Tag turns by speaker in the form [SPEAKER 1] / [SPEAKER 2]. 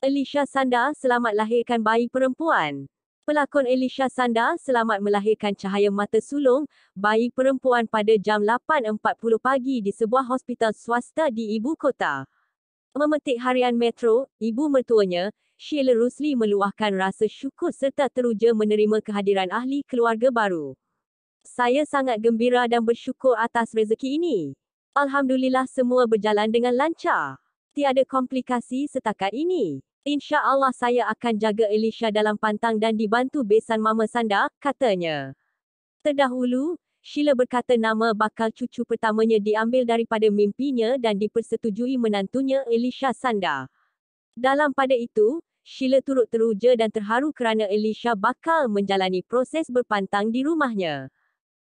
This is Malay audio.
[SPEAKER 1] Elisha Sanda selamat lahirkan bayi perempuan. Pelakon Elisha Sanda selamat melahirkan cahaya mata sulung, bayi perempuan pada jam 8.40 pagi di sebuah hospital swasta di ibu kota. Memetik harian Metro, ibu mertuanya, Sheila Rusli meluahkan rasa syukur serta teruja menerima kehadiran ahli keluarga baru. Saya sangat gembira dan bersyukur atas rezeki ini. Alhamdulillah semua berjalan dengan lancar. Tiada komplikasi setakat ini. Insya Allah saya akan jaga Elisha dalam pantang dan dibantu besan Mama Sanda, katanya. Terdahulu, Sheila berkata nama bakal cucu pertamanya diambil daripada mimpinya dan dipersetujui menantunya Elisha Sanda. Dalam pada itu, Sheila turut teruja dan terharu kerana Elisha bakal menjalani proses berpantang di rumahnya.